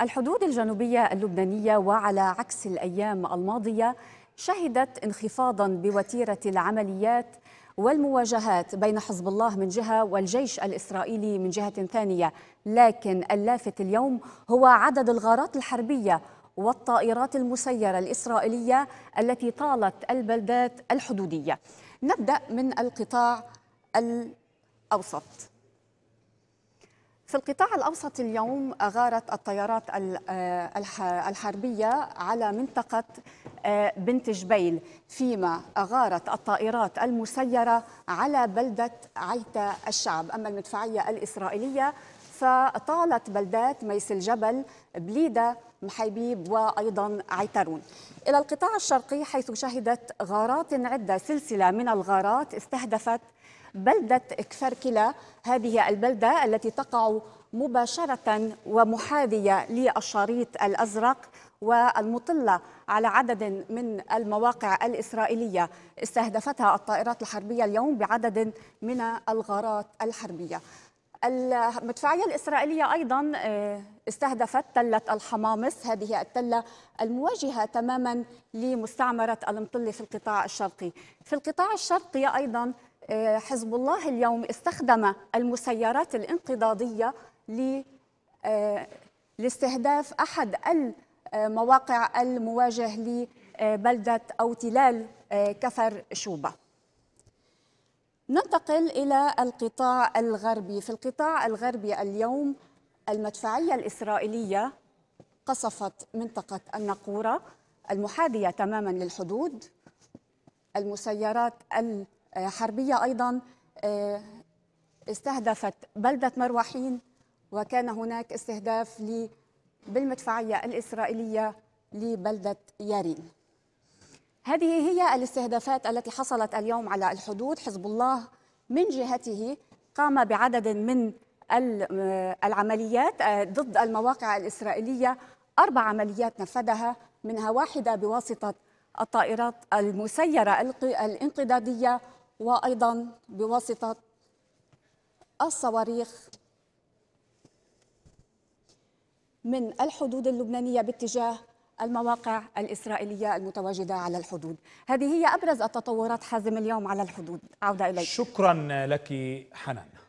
الحدود الجنوبية اللبنانية وعلى عكس الأيام الماضية شهدت انخفاضا بوتيرة العمليات والمواجهات بين حزب الله من جهة والجيش الإسرائيلي من جهة ثانية لكن اللافت اليوم هو عدد الغارات الحربية والطائرات المسيرة الإسرائيلية التي طالت البلدات الحدودية نبدأ من القطاع الأوسط في القطاع الأوسط اليوم أغارت الطيارات آه، الحربية على منطقة آه، بنت جبيل فيما أغارت الطائرات المسيرة على بلدة عيتا الشعب أما المدفعية الإسرائيلية فطالت بلدات ميس الجبل بليده محيبيب وايضا عيترون. الى القطاع الشرقي حيث شهدت غارات عده سلسله من الغارات استهدفت بلده كفركله هذه البلده التي تقع مباشره ومحاذيه للشريط الازرق والمطلة على عدد من المواقع الإسرائيلية استهدفتها الطائرات الحربية اليوم بعدد من الغارات الحربية المدفعية الإسرائيلية أيضا آه، استهدفت تلة الحمامس هذه التلة المواجهة تماما لمستعمرة المطلة في القطاع الشرقي في القطاع الشرقي أيضا آه، حزب الله اليوم استخدم المسيرات الانقضاضية آه، لاستهداف أحد المواقع المواجه لبلدة أو تلال كفر شوبة ننتقل إلى القطاع الغربي في القطاع الغربي اليوم المدفعية الإسرائيلية قصفت منطقة النقورة المحادية تماما للحدود المسيرات الحربية أيضا آه، استهدفت بلدة مروحين وكان هناك استهداف بالمدفعية الإسرائيلية لبلدة يارين هذه هي الاستهدافات التي حصلت اليوم على الحدود حزب الله من جهته قام بعدد من العمليات آه، ضد المواقع الإسرائيلية أربع عمليات نفذها منها واحدة بواسطة الطائرات المسيرة الانقضادية وأيضا بواسطة الصواريخ من الحدود اللبنانية باتجاه المواقع الإسرائيلية المتواجدة على الحدود هذه هي أبرز التطورات حازم اليوم على الحدود عودة إليك شكرا لك حنان